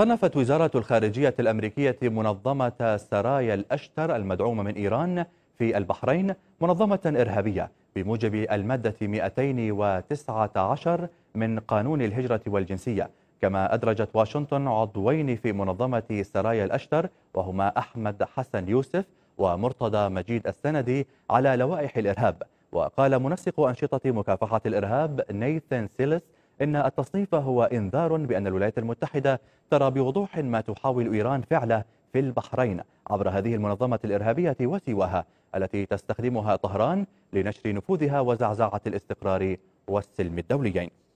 صنفت وزارة الخارجية الأمريكية منظمة سرايا الأشتر المدعومة من إيران في البحرين منظمة إرهابية بموجب المادة 219 من قانون الهجرة والجنسية كما أدرجت واشنطن عضوين في منظمة سرايا الأشتر وهما أحمد حسن يوسف ومرتضى مجيد السندي على لوائح الإرهاب وقال منسق أنشطة مكافحة الإرهاب نيثن سيلس إن التصنيف هو إنذار بأن الولايات المتحدة ترى بوضوح ما تحاول إيران فعله في البحرين عبر هذه المنظمة الإرهابية وسواها التي تستخدمها طهران لنشر نفوذها وزعزعة الاستقرار والسلم الدوليين